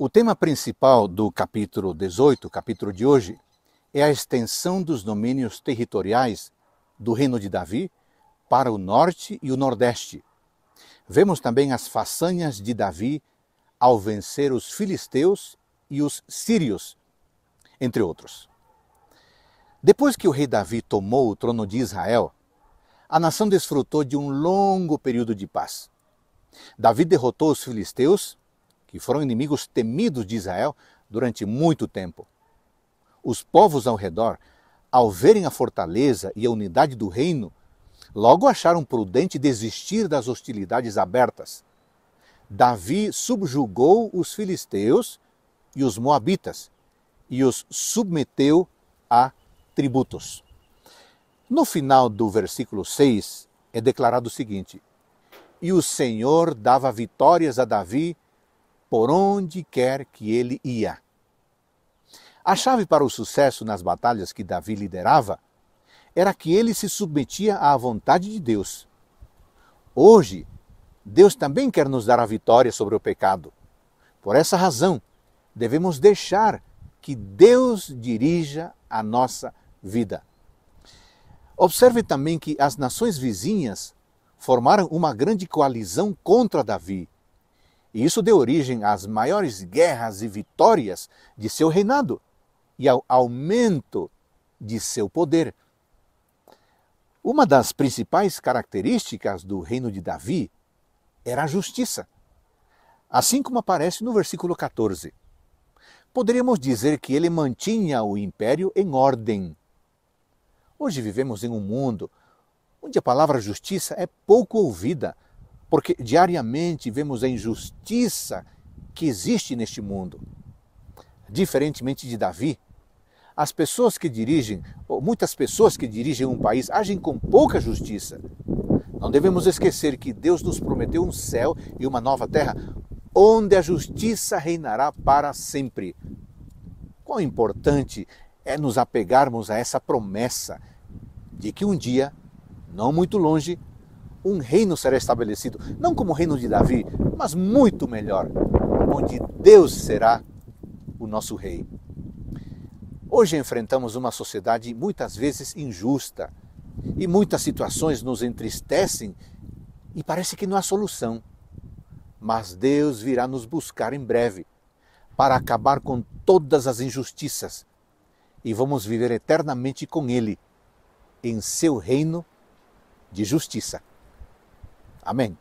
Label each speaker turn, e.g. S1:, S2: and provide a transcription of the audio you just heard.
S1: O tema principal do capítulo 18, capítulo de hoje, é a extensão dos domínios territoriais do Reino de Davi para o norte e o nordeste. Vemos também as façanhas de Davi ao vencer os filisteus e os sírios, entre outros. Depois que o rei Davi tomou o trono de Israel, a nação desfrutou de um longo período de paz. Davi derrotou os filisteus que foram inimigos temidos de Israel durante muito tempo. Os povos ao redor, ao verem a fortaleza e a unidade do reino, logo acharam prudente desistir das hostilidades abertas. Davi subjugou os filisteus e os moabitas e os submeteu a tributos. No final do versículo 6 é declarado o seguinte: E o Senhor dava vitórias a Davi por onde quer que ele ia. A chave para o sucesso nas batalhas que Davi liderava era que ele se submetia à vontade de Deus. Hoje, Deus também quer nos dar a vitória sobre o pecado. Por essa razão, devemos deixar que Deus dirija a nossa vida. Observe também que as nações vizinhas formaram uma grande coalizão contra Davi e isso deu origem às maiores guerras e vitórias de seu reinado e ao aumento de seu poder. Uma das principais características do reino de Davi era a justiça, assim como aparece no versículo 14. Poderíamos dizer que ele mantinha o império em ordem. Hoje vivemos em um mundo onde a palavra justiça é pouco ouvida, porque diariamente vemos a injustiça que existe neste mundo. Diferentemente de Davi, as pessoas que dirigem, ou muitas pessoas que dirigem um país, agem com pouca justiça. Não devemos esquecer que Deus nos prometeu um céu e uma nova terra, onde a justiça reinará para sempre. Quão importante é nos apegarmos a essa promessa de que um dia, não muito longe, um reino será estabelecido, não como o reino de Davi, mas muito melhor, onde Deus será o nosso rei. Hoje enfrentamos uma sociedade muitas vezes injusta e muitas situações nos entristecem e parece que não há solução. Mas Deus virá nos buscar em breve para acabar com todas as injustiças e vamos viver eternamente com Ele em seu reino de justiça. Amén.